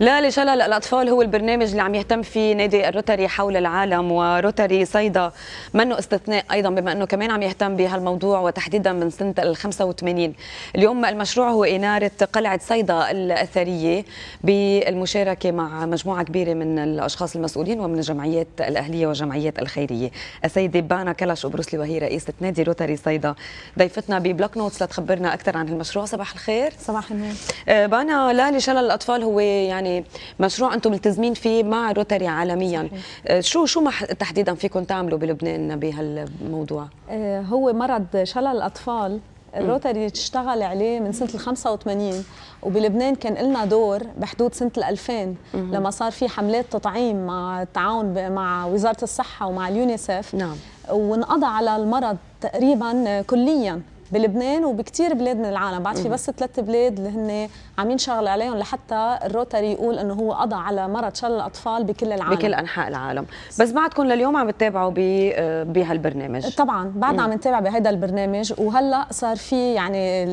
لا لشلل الأطفال هو البرنامج اللي عم يهتم فيه نادي الروتري حول العالم وروتري صيدا منه استثناء أيضا بما أنه كمان عم يهتم بهالموضوع وتحديدا من سنة ال 85 اليوم المشروع هو إنارة قلعة صيدا الأثرية بالمشاركة مع مجموعة كبيرة من الأشخاص المسؤولين ومن الجمعيات الأهلية والجمعيات الخيرية السيدة بانا كلش ابروسلي وهي رئيسة نادي روتري صيدا ضيفتنا ببلوك نوتس لتخبرنا أكثر عن المشروع صباح الخير صباح النور آه، بانا لا لشلل الأطفال هو يعني يعني مشروع انتم ملتزمين فيه مع روتري عالميا صحيح. آه، شو شو تحديدا فيكم تعملوا بلبنان بهالموضوع آه، هو مرض شلل الاطفال الروتري اشتغل عليه من سنه ال 85 وبلبنان كان لنا دور بحدود سنه ال 2000 لما صار في حملات تطعيم مع التعاون مع وزاره الصحه ومع اليونيسف نعم وانقضى على المرض تقريبا كليا بلبنان وبكثير بلاد من العالم بعد في بس ثلاث بلاد اللي هن عم ينشغل عليهم لحتى الروتري يقول انه هو قضى على مرض شلل الاطفال بكل العالم بكل انحاء العالم بس بعدكم لليوم عم تتابعوا آه، بهالبرنامج طبعا بعد عم نتابع بهذا البرنامج وهلا صار في يعني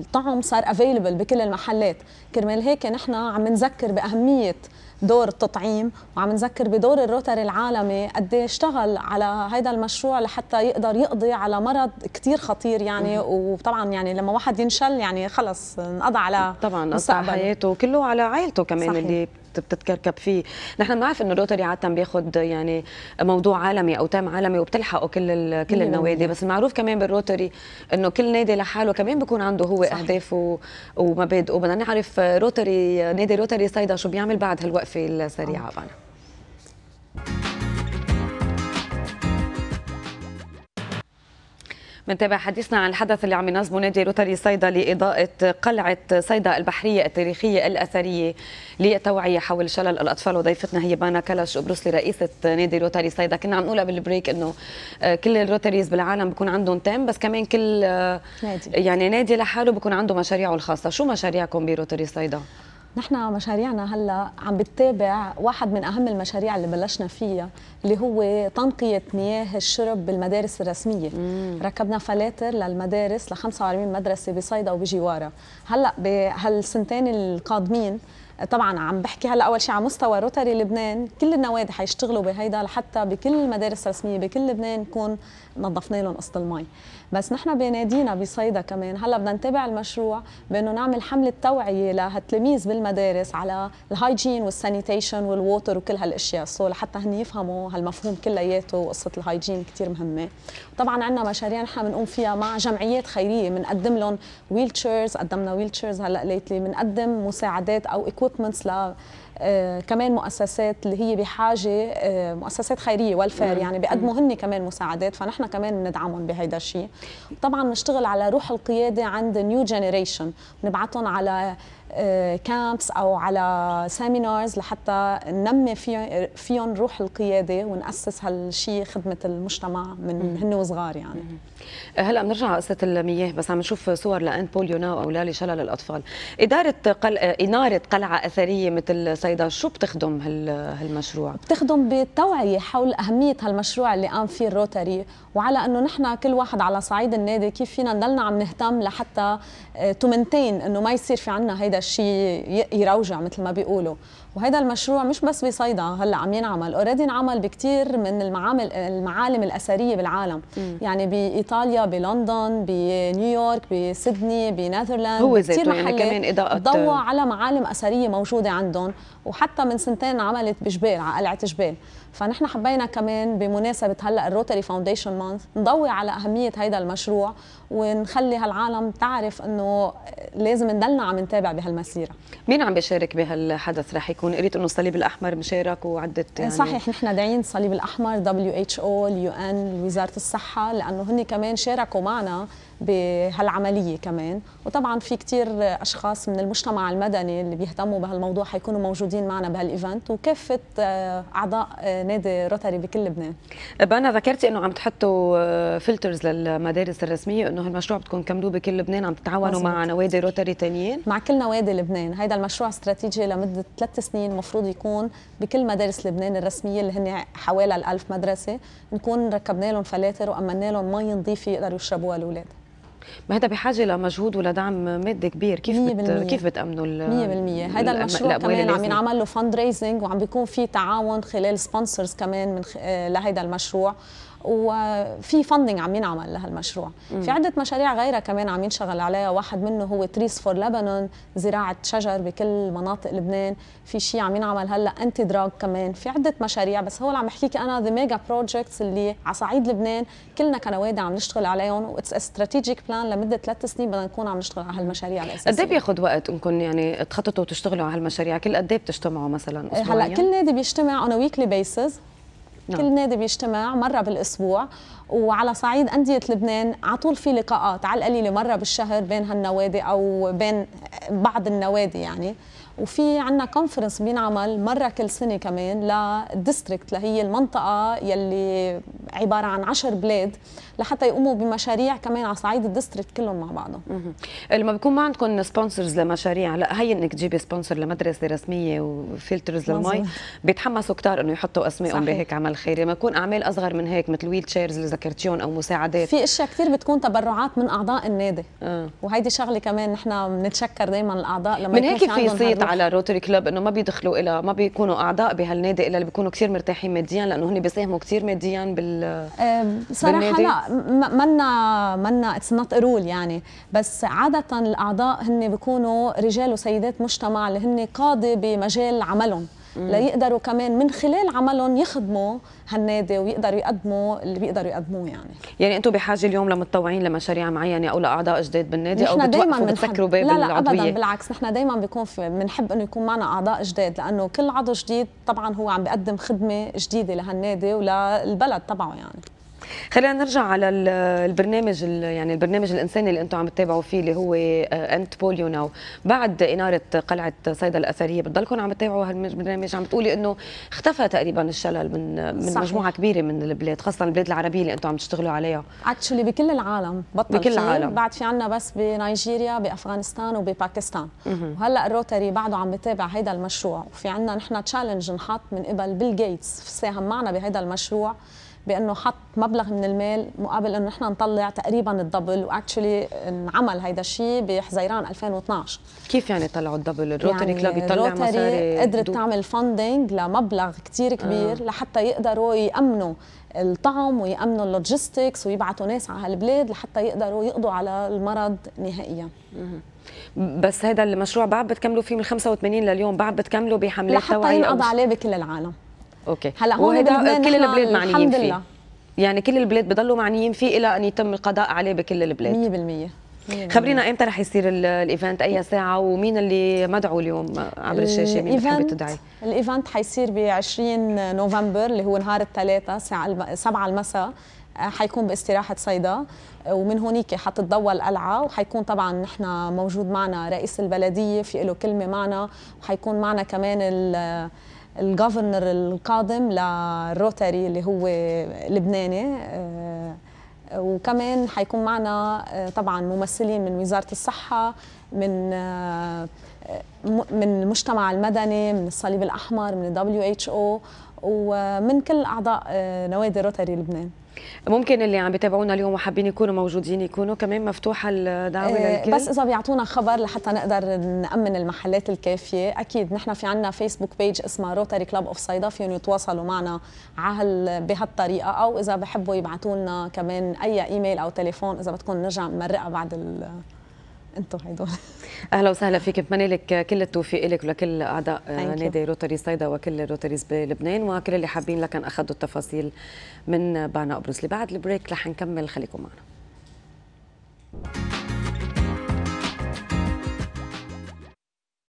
الطعم صار افيلبل بكل المحلات كرمال هيك نحن عم نذكر باهميه دور التطعيم وعم نذكر بدور الروتري العالمي قد إيه اشتغل على هذا المشروع لحتى يقدر يقضي على مرض كثير خطير يعني وطبعا يعني لما واحد ينشل يعني خلص انقضى على طبعا مستقبل حياته كله على عائلته كمان صحيح. اللي بتتكركب فيه نحن بنعرف انه الروتري عاده بياخذ يعني موضوع عالمي او تام عالمي وبتلحقه كل كل النوادي بس المعروف كمان بالروتري انه كل نادي لحاله كمان بيكون عنده هو صح. اهدافه ومبادئه بدنا نعرف روتري نادي روتري صيدا شو بيعمل بعد هالوقفه السريعه بقى آه. منتابع حديثنا عن الحدث اللي عم ينظمه نادي روتري صيدا لإضاءة قلعة صيدا البحرية التاريخية الأثرية للتوعية حول شلل الأطفال وضيفتنا هي بانا كلش وبروسلي رئيسة نادي روتري صيدا كنا عم نقولها بالبريك إنه آه، كل الروتريز بالعالم بكون عندهم تيم بس كمان كل آه، نادي. يعني نادي لحاله بكون عنده مشاريعه الخاصة شو مشاريعكم بروتري صيدا؟ نحن مشاريعنا هلا عم بتتابع واحد من اهم المشاريع اللي بلشنا فيها اللي هو تنقيه مياه الشرب بالمدارس الرسميه مم. ركبنا فلاتر للمدارس ل 45 مدرسه بصيدا وبجوارها هلا بهالسنتين القادمين طبعا عم بحكي هلا اول شيء على مستوى روتري لبنان كل النوادي حيشتغلوا بهيدا لحتى بكل المدارس الرسميه بكل لبنان نكون نظفنا لهم قسط المي بس نحن بنادينا بصيدا كمان هلا بدنا نتابع المشروع بانه نعمل حمله توعيه لهالتلاميذ بالمدارس على الهايجين والسانيتيشن والووتر وكل هالاشياء سو لحتى هن يفهموا هالمفهوم كلياته وقصه الهايجين كثير مهمه طبعا عندنا مشاريع نحن بنقوم فيها مع جمعيات خيريه بنقدم لهم ويل قدمنا ويل هلا ليتلي بنقدم مساعدات او اكويبمنتس ل آه، كمان مؤسسات اللي هي بحاجه آه، مؤسسات خيريه والفير يعني بيقدموا هن كمان مساعدات فنحن كمان بندعمهم بهيدا الشيء طبعا بنشتغل على روح القياده عند نيو جينيريشن بنبعثهم على كامبس آه، او على سيمينارز لحتى ننمي فيهم روح القياده وناسس هالشيء خدمه المجتمع من هن وصغار يعني آه، هلا بنرجع على قصه المياه بس عم نشوف صور لان بوليو ناو او لالي شلل الاطفال اداره قل... آه، اناره قلعه اثريه مثل صيدا شو بتخدم هال... هالمشروع بتخدم بالتوعيه حول اهميه هالمشروع اللي قام فيه الروتري وعلى انه نحن كل واحد على صعيد النادي كيف فينا نضلنا عم نهتم لحتى تمنتين انه ما يصير في عندنا هيدا شيء الشيء يروجع مثل ما بيقولوا وهيدا المشروع مش بس بصيدا هلا عم ينعمل اوريدي انعمل بكثير من المعامل المعالم الاثريه بالعالم مم. يعني بايطاليا بلندن بنيويورك بسيدني بنيذرلاند هو زي يعني ما كمان اضاءه ضوى على معالم اثريه موجوده عندهم وحتى من سنتين عملت بجبال على قلعه جبال فنحن حبينا كمان بمناسبه هلا الروتري فاونديشن مانث نضوي على اهميه هيدا المشروع ونخلي هالعالم تعرف انه لازم نضلنا عم نتابع بهالمسيره مين عم بيشارك بهالحدث رح يكون قريت انه الصليب الاحمر مشارك وعده إيه، يعني صحيح نحن داعين الصليب الاحمر دبليو اتش او اليو ان وزاره الصحه لانه هني كمان شاركوا معنا بهالعملية كمان وطبعا في كتير أشخاص من المجتمع المدني اللي بيهتموا بهالموضوع حيكونوا موجودين معنا بهالإيفنت وكافة آه، أعضاء آه، نادي روتاري بكل لبنان بانا ذكرتي انه عم تحطوا فلترز آه، للمدارس الرسميه انه هالمشروع بتكون كملوه بكل لبنان عم تتعاونوا مع نوادي روتاري ثانيين مع كل نوادي لبنان هيدا المشروع استراتيجي لمده ثلاث سنين المفروض يكون بكل مدارس لبنان الرسميه اللي هن حوالي ال 1000 مدرسه نكون ركبنا لهم فلاتر وامنا لهم مي نظيفه يقدروا يشربوها الاولاد ما هذا بحاجه لمجهود ولدعم مادي كبير كيف بت... كيف بتامنوا ال 100% هذا المشروع الأم... كمان عم ينعمل له فند ريزنج وعم بيكون في تعاون خلال سبونسرز كمان من خ... آه، لهيدا المشروع وفي فندنج عم ينعمل لهالمشروع في عده مشاريع غيرها كمان عم ينشغل عليها واحد منه هو تريس فور لبنان زراعه شجر بكل مناطق لبنان في شيء عم ينعمل هلا انتي دراج كمان في عده مشاريع بس هو اللي عم بحكيك انا ذا ميجا بروجكتس اللي على صعيد لبنان كلنا كنوادي عم نشتغل عليهم واتس استراتيجيك بلان لمده ثلاث سنين بدنا نكون عم نشتغل على هالمشاريع الاساسيه قد ايه بياخذ وقت انكم يعني تخططوا وتشتغلوا على هالمشاريع كل قد ايه بتجتمعوا مثلا اسبوعيا هلا كل نادي بيجتمع اون ويكلي بيسز نعم. كل نادي بيجتمع مرة بالأسبوع وعلى صعيد أندية لبنان على طول في لقاءات على القليلة مرة بالشهر بين هالنوادي أو بين بعض النوادي يعني وفي عندنا كونفرنس بينعمل مره كل سنه كمان للديستريكت اللي هي المنطقه يلي عباره عن 10 بلاد لحتى يقوموا بمشاريع كمان على صعيد الديستريكت كلهم مع بعضهم لما بيكون ما عندكم سبونسرز لمشاريع لا هي انك تجيبي سبونسر لمدرسه رسميه وفلترز للمي بيتحمسوا كثار انه يحطوا اسمائهم بهيك عمل خيري لما يكون اعمال اصغر من هيك مثل ويل تشيرز اللي ذكرتيهم او مساعدات في اشياء كثير بتكون تبرعات من اعضاء النادي آه. وهيدي شغله كمان نحن بنتشكر دائما الاعضاء لما من هيك في صيت على روتري كلوب انه ما بيدخلوا الى ما بيكونوا اعضاء بهالنادي الا اللي بيكونوا كثير مرتاحين ماديا لانه هن بيساهموا كثير ماديا بال صراحه لا منا منا اتس نوت رول يعني بس عاده الاعضاء هن بيكونوا رجال وسيدات مجتمع اللي هن قاضي بمجال عملهم ليقدروا كمان من خلال عملهم يخدموا هالنادي ويقدروا يقدموا اللي بيقدروا يقدموه يعني يعني انتم بحاجه اليوم لمتطوعين لمشاريع معينه او لاعضاء جداد بالنادي او دائما بتسكروا باب لا لا ابدا بالعكس نحن دائما بيكون بنحب انه يكون معنا اعضاء جداد لانه كل عضو جديد طبعا هو عم بيقدم خدمه جديده لهالنادي وللبلد تبعه يعني خلينا نرجع على البرنامج يعني البرنامج الانساني اللي انتم عم تتابعوا فيه اللي هو انت بوليو ناو بعد اناره قلعه صيدا الاثريه بتضلكم عم تتابعوا هالبرنامج عم تقولي انه اختفى تقريبا الشلل من من صحيح. مجموعه كبيره من البلاد خاصه البلاد العربيه اللي انتم عم تشتغلوا عليها اكشلي بكل العالم بطل بكل العالم بعد في عنا بس بنيجيريا بافغانستان وباكستان وهلا الروتري بعده عم بتابع هيدا المشروع وفي عنا نحن تشالنج نحط من قبل بيل جيتس ساهم معنا بهيدا المشروع بانه حط مبلغ من المال مقابل انه نحن نطلع تقريبا الدبل واكشلي انعمل هيدا الشيء بحزيران 2012 كيف يعني طلعوا الدبل الروتري يعني يطلع مصاري قدرت دو... تعمل فاندنج لمبلغ كثير كبير آه. لحتى يقدروا يامنوا الطعم ويأمنوا اللوجيستكس ويبعثوا ناس على هالبلاد لحتى يقدروا يقضوا على المرض نهائيا بس هذا المشروع بعد بتكملوا فيه من 85 لليوم بعد بتكملوا بحملات لحتى ينقضى عليه بكل العالم اوكي هلا هون كل البلاد معنيين الحمد فيه لله. يعني كل البلاد بضلوا معنيين فيه الى ان يتم القضاء عليه بكل البلاد 100% خبرينا امتى رح يصير الايفنت اي ساعه ومين اللي مدعو اليوم عبر الشاشه مين بتحبي تدعي الايفنت حيصير ب 20 نوفمبر اللي هو نهار الثلاثاء الساعه 7 المساء آه، حيكون باستراحه صيدا آه، ومن هونيك حتتضوى القلعه وحيكون طبعا نحن موجود معنا رئيس البلديه في له كلمه معنا وحيكون معنا كمان الجوفرنر القادم للروتاري اللي هو لبناني آه، وكمان حيكون معنا آه، طبعا ممثلين من وزارة الصحة من آه، من المجتمع المدني من الصليب الأحمر من ال WHO ومن كل أعضاء نوادي روتاري لبنان ممكن اللي عم بيتابعونا اليوم وحابين يكونوا موجودين يكونوا كمان مفتوحه الدعوه إيه، للكل بس اذا بيعطونا خبر لحتى نقدر نامن المحلات الكافيه اكيد نحن في عندنا فيسبوك بيج اسمها روتاري كلاب اوف صيدا فيهم يتواصلوا معنا على بهالطريقه او اذا بحبوا يبعثوا لنا كمان اي ايميل او تليفون اذا بدكم نرجع نمرقها بعد ال انتم هدول اهلا وسهلا فيك بتمنى لك كل التوفيق لك ولكل اعضاء نادي روتري صيدا وكل روتريز بلبنان وكل اللي حابين لكن اخذوا التفاصيل من بانا ابرز اللي بعد البريك رح نكمل خليكم معنا